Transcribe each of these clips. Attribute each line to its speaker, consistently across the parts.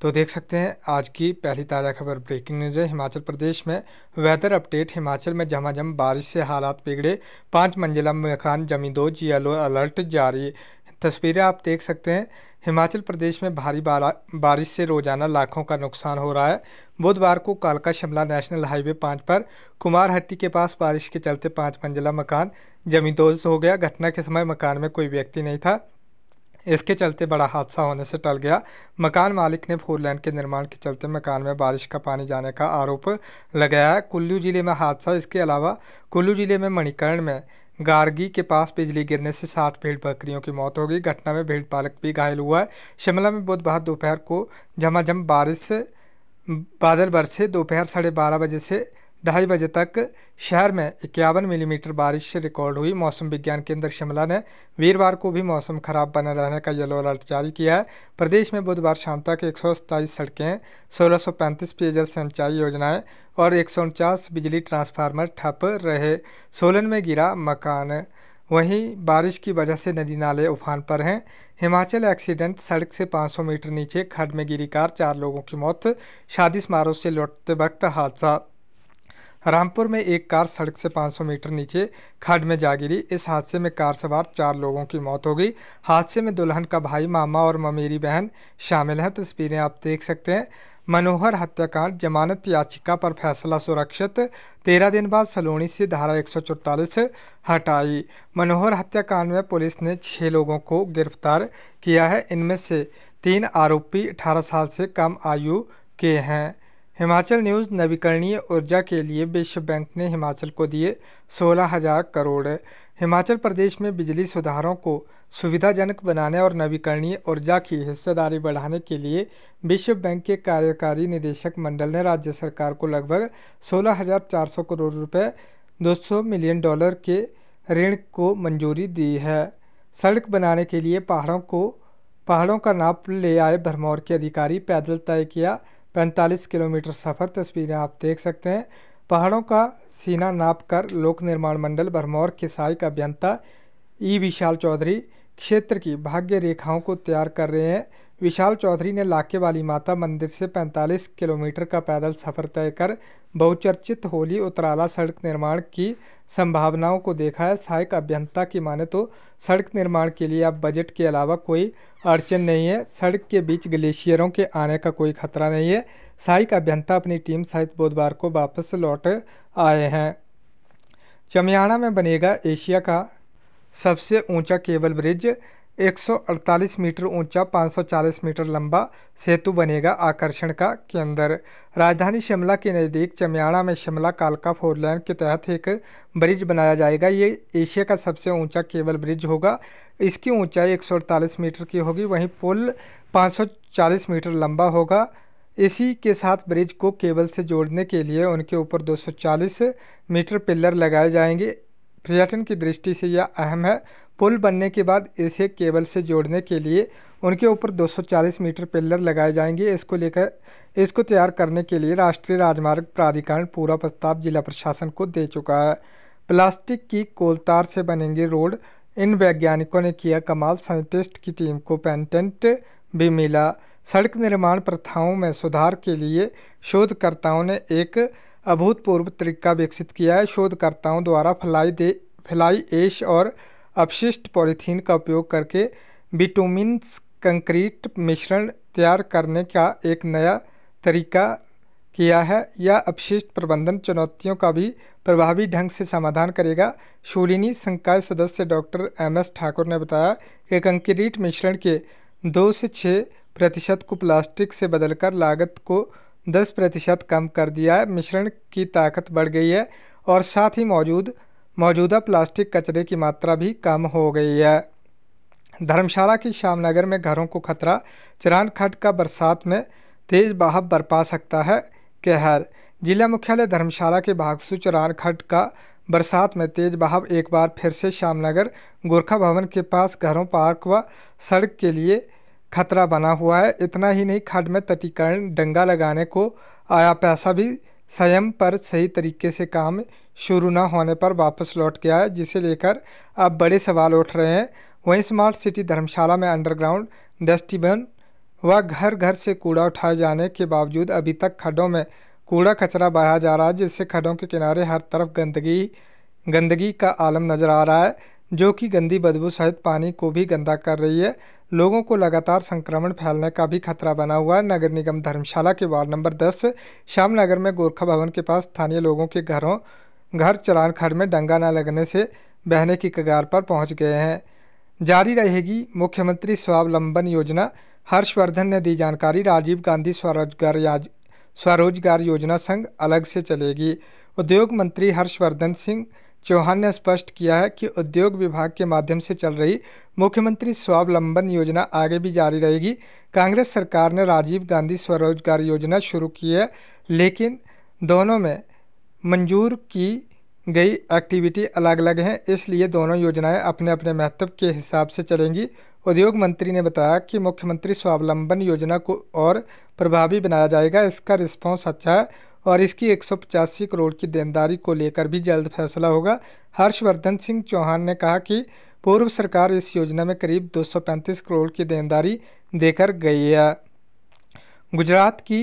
Speaker 1: तो देख सकते हैं आज की पहली ताज़ा खबर ब्रेकिंग न्यूज़ है हिमाचल प्रदेश में वेदर अपडेट हिमाचल में झमाझम बारिश से हालात बिगड़े पाँच मंजिला मकान जमींदोज येलो अलर्ट जारी तस्वीरें आप देख सकते हैं हिमाचल प्रदेश में भारी बारिश से रोजाना लाखों का नुकसान हो रहा है बुधवार को कालका शिमला नेशनल हाईवे पाँच पर कुमार हट्टी के पास बारिश के चलते पाँच मंजिला मकान जमींदोज हो गया घटना के समय मकान में कोई व्यक्ति नहीं था इसके चलते बड़ा हादसा होने से टल गया मकान मालिक ने फोर लेन के निर्माण के चलते मकान में बारिश का पानी जाने का आरोप लगाया है कुल्लू ज़िले में हादसा इसके अलावा कुल्लू ज़िले में मणिकर्ण में गार्गी के पास बिजली गिरने से साठ भेड़ बकरियों की मौत हो गई घटना में भेड़ पालक भी घायल हुआ है शिमला में बुधवार दोपहर को झमाझम बारिश बादल बरसे दोपहर साढ़े बारह बजे से ढाई बजे तक शहर में इक्यावन मिलीमीटर बारिश रिकॉर्ड हुई मौसम विज्ञान केंद्र शिमला ने वीरवार को भी मौसम खराब बने रहने का येलो अलर्ट जारी किया है प्रदेश में बुधवार शाम तक एक सड़कें सोलह सौ पैंतीस पेयजल सिंचाई योजनाएं और एक बिजली ट्रांसफार्मर ठप रहे सोलन में गिरा मकान वहीं बारिश की वजह से नदी नाले उफान पर हैं हिमाचल एक्सीडेंट सड़क से 500 मीटर नीचे खड्ड में गिरी कार चार लोगों की मौत शादी समारोह से लौटते वक्त हादसा रामपुर में एक कार सड़क से 500 मीटर नीचे खड्ड में जा गिरी इस हादसे में कार सवार चार लोगों की मौत हो गई हादसे में दुल्हन का भाई मामा और ममेरी बहन शामिल हैं तस्वीरें तो आप देख सकते हैं मनोहर हत्याकांड जमानत याचिका पर फैसला सुरक्षित तेरह दिन बाद सलोनी से धारा एक हटाई मनोहर हत्याकांड में पुलिस ने छः लोगों को गिरफ्तार किया है इनमें से तीन आरोपी अठारह साल से कम आयु के हैं हिमाचल न्यूज़ नवीकरणीय ऊर्जा के लिए विश्व बैंक ने हिमाचल को दिए सोलह हजार करोड़ हिमाचल प्रदेश में बिजली सुधारों को सुविधाजनक बनाने और नवीकरणीय ऊर्जा की हिस्सेदारी बढ़ाने के लिए विश्व बैंक के कार्यकारी निदेशक मंडल ने राज्य सरकार को लगभग सोलह हजार चार सौ करोड़ रुपए सौ मिलियन डॉलर के ऋण को मंजूरी दी है सड़क बनाने के लिए पहाड़ों को पहाड़ों का नाप ले आए भरमौर के अधिकारी पैदल तय किया 45 किलोमीटर सफ़र तस्वीरें आप देख सकते हैं पहाड़ों का सीना नाप कर लोक निर्माण मंडल भरमौर के सहायक अभियंता ई विशाल चौधरी क्षेत्र की भाग्य रेखाओं को तैयार कर रहे हैं विशाल चौधरी ने लाके वाली माता मंदिर से 45 किलोमीटर का पैदल सफर तय कर बहुचर्चित होली उतराला सड़क निर्माण की संभावनाओं को देखा है सहायक अभियंता की माने तो सड़क निर्माण के लिए अब बजट के अलावा कोई अड़चन नहीं है सड़क के बीच ग्लेशियरों के आने का कोई खतरा नहीं है सहायक अभियंता अपनी टीम सहित बुधवार को वापस लौट आए हैं चमियाणा में बनेगा एशिया का सबसे ऊंचा केबल ब्रिज 148 मीटर ऊंचा 540 मीटर लंबा सेतु बनेगा आकर्षण का केंद्र राजधानी शिमला के नज़दीक चमियाड़ा में शिमला कालका फोर लाइन के तहत एक ब्रिज बनाया जाएगा ये एशिया का सबसे ऊंचा केबल ब्रिज होगा इसकी ऊंचाई 148 मीटर की होगी वहीं पुल 540 मीटर लंबा होगा इसी के साथ ब्रिज को केबल से जोड़ने के लिए उनके ऊपर दो मीटर पिल्लर लगाए जाएंगे पर्यटन की दृष्टि से यह अहम है पुल बनने के बाद इसे केबल से जोड़ने के लिए उनके ऊपर 240 मीटर पिल्लर लगाए जाएंगे इसको लेकर इसको तैयार करने के लिए राष्ट्रीय राजमार्ग प्राधिकरण पूरा प्रस्ताव जिला प्रशासन को दे चुका है प्लास्टिक की कोलतार से बनेंगे रोड इन वैज्ञानिकों ने किया कमाल साइंटिस्ट की टीम को पेंटेंट भी मिला सड़क निर्माण प्रथाओं में सुधार के लिए शोधकर्ताओं ने एक अभूतपूर्व तरीका विकसित किया है शोधकर्ताओं द्वारा फ्लाई दे फ्लाई एश और अपशिष्ट पॉलीथीन का उपयोग करके बिटुमिन कंक्रीट मिश्रण तैयार करने का एक नया तरीका किया है यह अपशिष्ट प्रबंधन चुनौतियों का भी प्रभावी ढंग से समाधान करेगा शूलिनी संकाय सदस्य डॉक्टर एम एस ठाकुर ने बताया कि कंक्रीट मिश्रण के दो से छः प्रतिशत को प्लास्टिक से बदलकर लागत को दस प्रतिशत कम कर दिया है मिश्रण की ताकत बढ़ गई है और साथ ही मौजूद मौजूदा प्लास्टिक कचरे की मात्रा भी कम हो गई है धर्मशाला की श्यामनगर में घरों को खतरा चिरान खट का बरसात में तेज़ बहाव बरपा सकता है कहर जिला मुख्यालय धर्मशाला के भागसू चिरान खट का बरसात में तेज बहाव एक बार फिर से श्यामनगर गोरखा भवन के पास घरों पार्क व सड़क के लिए खतरा बना हुआ है इतना ही नहीं खड में तटीकरण डंगा लगाने को आया पैसा भी संयम पर सही तरीके से काम शुरू न होने पर वापस लौट गया है जिसे लेकर अब बड़े सवाल उठ रहे हैं वहीं स्मार्ट सिटी धर्मशाला में अंडरग्राउंड डस्टबिन व घर घर से कूड़ा उठाए जाने के बावजूद अभी तक खड्डों में कूड़ा कचरा बहाया जा रहा है जिससे खड्डों के किनारे हर तरफ गंदगी गंदगी का आलम नज़र आ रहा है जो कि गंदी बदबू सहित पानी को भी गंदा कर रही है लोगों को लगातार संक्रमण फैलने का भी खतरा बना हुआ है नगर निगम धर्मशाला के वार्ड नंबर 10 श्याम नगर में गोरखा भवन के पास स्थानीय लोगों के घरों घर चलान घर में डंगा न लगने से बहने की कगार पर पहुंच गए हैं जारी रहेगी मुख्यमंत्री स्वावलंबन योजना हर्षवर्धन ने दी जानकारी राजीव गांधी स्वरोजगार स्वरोजगार योजना संघ अलग से चलेगी उद्योग मंत्री हर्षवर्धन सिंह चौहान ने स्पष्ट किया है कि उद्योग विभाग के माध्यम से चल रही मुख्यमंत्री स्वावलंबन योजना आगे भी जारी रहेगी कांग्रेस सरकार ने राजीव गांधी स्वरोजगार योजना शुरू की है लेकिन दोनों में मंजूर की गई एक्टिविटी अलग अलग हैं इसलिए दोनों योजनाएं अपने अपने महत्व के हिसाब से चलेंगी उद्योग मंत्री ने बताया कि मुख्यमंत्री स्वावलंबन योजना को और प्रभावी बनाया जाएगा इसका रिस्पॉन्स अच्छा है और इसकी एक करोड़ की देनदारी को लेकर भी जल्द फैसला होगा हर्षवर्धन सिंह चौहान ने कहा कि पूर्व सरकार इस योजना में करीब 235 करोड़ की देनदारी देकर गई है गुजरात की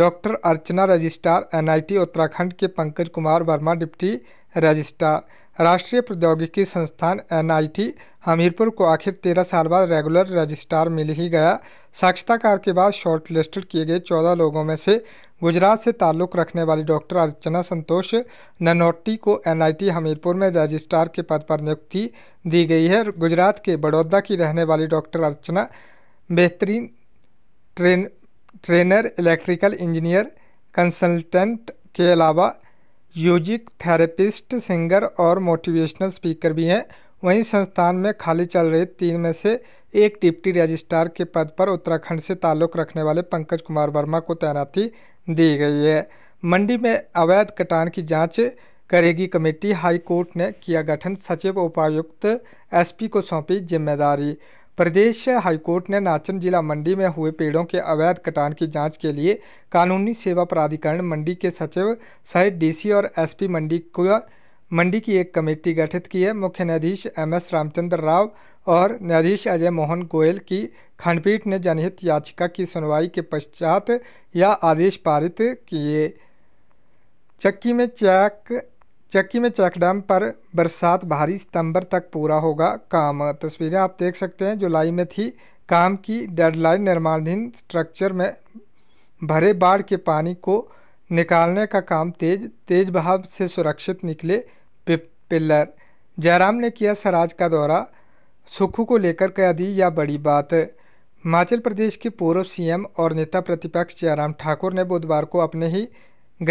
Speaker 1: doctor Archana registrar NIT Uttarakhand के पंकज कुमार वर्मा डिप्टी रजिस्ट्रार राष्ट्रीय प्रौद्योगिकी संस्थान एनआईटी हमीरपुर को आखिर तेरह साल बाद रेगुलर रजिस्ट्रार मिल ही गया साक्षरताकार के बाद शॉर्टलिस्टेड किए गए चौदह लोगों में से गुजरात से ताल्लुक़ रखने वाली डॉक्टर अर्चना संतोष ननोटी को एनआईटी हमीरपुर में रजिस्ट्रार के पद पर नियुक्ति दी गई है गुजरात के बड़ौदा की रहने वाली डॉक्टर अर्चना बेहतरीन train trainer electrical engineer consultant के अलावा म्यूजिक थेरेपिस्ट सिंगर और मोटिवेशनल स्पीकर भी हैं वहीं संस्थान में खाली चल रहे तीन में से एक डिप्टी रजिस्ट्रार के पद पर उत्तराखंड से ताल्लुक़ रखने वाले पंकज कुमार वर्मा को तैनाती दी गई है मंडी में अवैध कटान की जांच करेगी कमेटी हाई कोर्ट ने किया गठन सचिव उपायुक्त एसपी को सौंपी जिम्मेदारी प्रदेश हाईकोर्ट ने नाचन जिला मंडी में हुए पेड़ों के अवैध कटान की जांच के लिए कानूनी सेवा प्राधिकरण मंडी के सचिव सहित डीसी और एसपी मंडी को मंडी की एक कमेटी गठित की है मुख्य न्यायाधीश एम एस रामचंद्र राव और न्यायाधीश अजय मोहन गोयल की खंडपीठ ने जनहित याचिका की सुनवाई के पश्चात यह आदेश पारित किए चक्की में चैक चक्की में चेक डैम पर बरसात भारी सितंबर तक पूरा होगा काम तस्वीरें आप देख सकते हैं जुलाई में थी काम की डेडलाइन निर्माणाधीन स्ट्रक्चर में भरे बाढ़ के पानी को निकालने का काम तेज तेज बहाव से सुरक्षित निकले पिल्लर जयराम ने किया सराज का दौरा सुखू को लेकर कह दी यह बड़ी बात हिमाचल प्रदेश के पूर्व सीएम और नेता प्रतिपक्ष जयराम ठाकुर ने बुधवार को अपने ही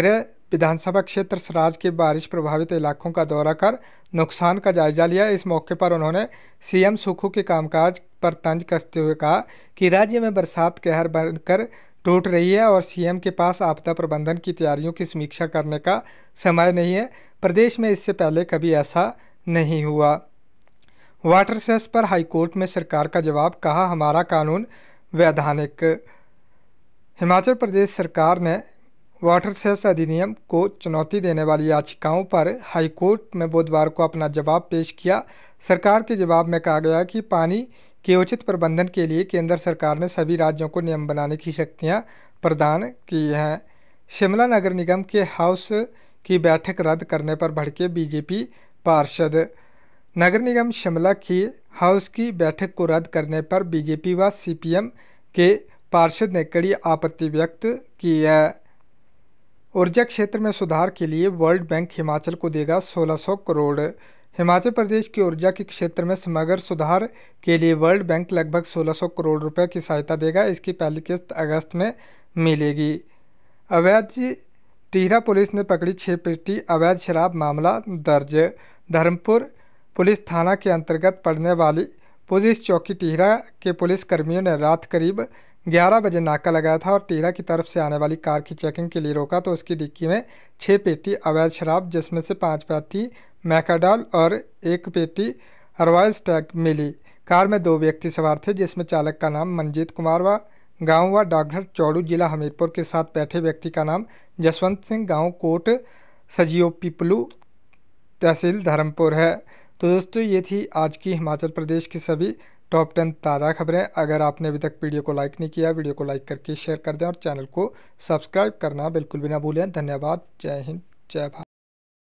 Speaker 1: गृह विधानसभा क्षेत्र सराज के बारिश प्रभावित इलाकों का दौरा कर नुकसान का जायजा लिया इस मौके पर उन्होंने सीएम सुखू के कामकाज पर तंज कसते हुए कहा कि राज्य में बरसात कहर बनकर टूट रही है और सीएम के पास आपदा प्रबंधन की तैयारियों की समीक्षा करने का समय नहीं है प्रदेश में इससे पहले कभी ऐसा नहीं हुआ वाटर सेस पर हाईकोर्ट में सरकार का जवाब कहा हमारा कानून वैधानिक हिमाचल प्रदेश सरकार ने वाटर सेस अधिनियम को चुनौती देने वाली याचिकाओं पर हाईकोर्ट में बुधवार को अपना जवाब पेश किया सरकार के जवाब में कहा गया कि पानी के उचित प्रबंधन के लिए केंद्र सरकार ने सभी राज्यों को नियम बनाने की शक्तियां प्रदान की हैं शिमला नगर निगम के हाउस की बैठक रद्द करने पर भड़के बीजेपी पार्षद नगर निगम शिमला की हाउस की बैठक को रद्द करने पर बीजेपी व सीपीएम के पार्षद ने कड़ी आपत्ति व्यक्त की है ऊर्जा क्षेत्र में सुधार के लिए वर्ल्ड बैंक हिमाचल को देगा 1600 करोड़ हिमाचल प्रदेश की ऊर्जा के क्षेत्र में समग्र सुधार के लिए वर्ल्ड बैंक लगभग 1600 करोड़ रुपए की सहायता देगा इसकी पहली किस्त अगस्त में मिलेगी अवैध टिहरा पुलिस ने पकड़ी छः पेटी अवैध शराब मामला दर्ज धर्मपुर पुलिस थाना के अंतर्गत पड़ने वाली पुलिस चौकी टिहरा के पुलिसकर्मियों ने रात करीब ग्यारह बजे नाका लगाया था और टीरा की तरफ से आने वाली कार की चेकिंग के लिए रोका तो उसकी डिक्की में छः पेटी अवैध शराब जिसमें से पाँच पेटी मैकाडॉल और एक पेटी रॉयल स्टैग मिली कार में दो व्यक्ति सवार थे जिसमें चालक का नाम मंजीत कुमार व गांव व डाकघर चौड़ू जिला हमीरपुर के साथ बैठे व्यक्ति का नाम जसवंत सिंह गांव कोट सजियो पिपलू तहसील धर्मपुर है तो दोस्तों ये थी आज की हिमाचल प्रदेश की सभी टॉप टेन ताज़ा खबरें अगर आपने अभी तक वीडियो को लाइक नहीं किया वीडियो को लाइक करके शेयर कर दें और चैनल को सब्सक्राइब करना बिल्कुल भी ना भूलें धन्यवाद जय हिंद जय भारत